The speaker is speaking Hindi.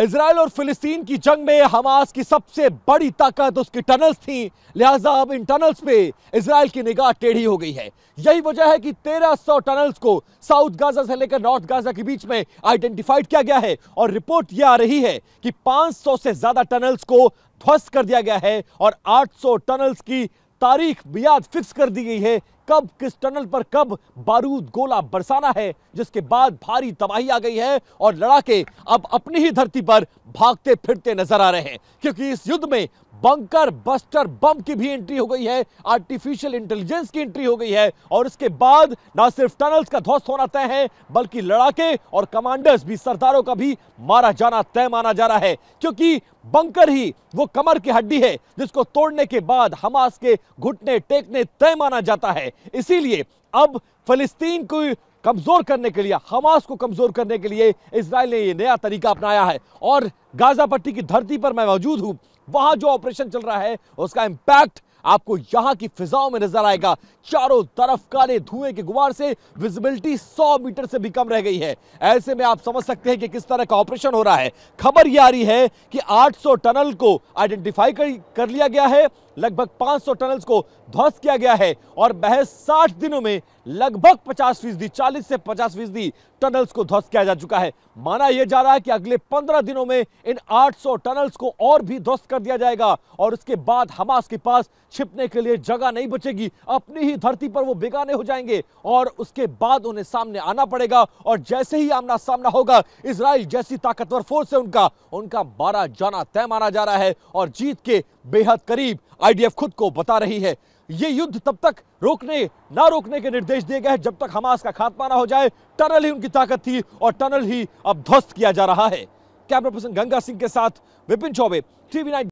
इसराइल और फिलिस्तीन की जंग में हमास की सबसे बड़ी ताकत उसकी टनल्स थी लिहाजा अब इन टनल्स पे इसराइल की निगाह टेढ़ी हो गई है यही वजह है कि 1300 टनल्स को साउथ गाजा से लेकर नॉर्थ गाजा के बीच में आइडेंटिफाइड किया गया है और रिपोर्ट यह आ रही है कि 500 से ज्यादा टनल्स को ध्वस्त कर दिया गया है और आठ टनल्स की तारीख बियाद फिक्स कर दी गई है कब किस टनल पर कब बारूद गोला बरसाना है जिसके बाद भारी तबाही आ गई है और लड़ाके अब अपनी ही धरती पर भागते फिरते नजर आ रहे हैं क्योंकि इस युद्ध में बंकर बस्टर बम की भी एंट्री हो गई है आर्टिफिशियल इंटेलिजेंस की एंट्री हो गई है और इसके बाद ना सिर्फ टनल्स का ध्वस्त होना तय है बल्कि लड़ाके और कमांडर्स भी सरदारों का भी मारा जाना तय माना जा रहा है क्योंकि बंकर ही वो कमर की हड्डी है जिसको तोड़ने के बाद हमास के घुटने टेकने तय माना जाता है इसीलिए अब फलस्तीन को कमज़ोर करने के लिए हमास को कमज़ोर करने के लिए इसराइल ने यह नया तरीका अपनाया है और गाजा पट्टी की धरती पर मैं मौजूद हूं वहां जो ऑपरेशन चल रहा है उसका इंपैक्ट आपको यहां की फिजाओं में नजर आएगा चारों तरफ काले धुएं के गुबार से विजिबिलिटी 100 मीटर से भी कम रह गई है ऐसे में आप समझ सकते हैं कि किस तरह का ऑपरेशन हो रहा है खबर यह आ रही है कि 800 टनल को आइडेंटिफाई कर लिया गया है लगभग 500 टनल्स को ध्वस्त किया गया है और बहस 60 दिनों में लगभग 50 फीसदी चालीस से 50 फीसदी टनल्स को ध्वस्त किया जा चुका है माना यह जा रहा है कि अगले 15 दिनों में इन 800 टनल्स को और भी ध्वस्त कर दिया जाएगा और उसके बाद हमास के पास छिपने के लिए जगह नहीं बचेगी अपनी ही धरती पर वो बेगाने हो जाएंगे और उसके बाद उन्हें सामने आना पड़ेगा और जैसे ही आमना सामना होगा इसराइल जैसी ताकतवर फोर्स है उनका उनका बारह जाना तय माना जा रहा है और जीत के बेहद करीब आईडीएफ खुद को बता रही है ये युद्ध तब तक रोकने ना रोकने के निर्देश दिए गए हैं जब तक हमास का खात्मा ना हो जाए टनल ही उनकी ताकत थी और टनल ही अब ध्वस्त किया जा रहा है कैमरा पर्सन गंगा सिंह के साथ विपिन चौबे टीवी नाइन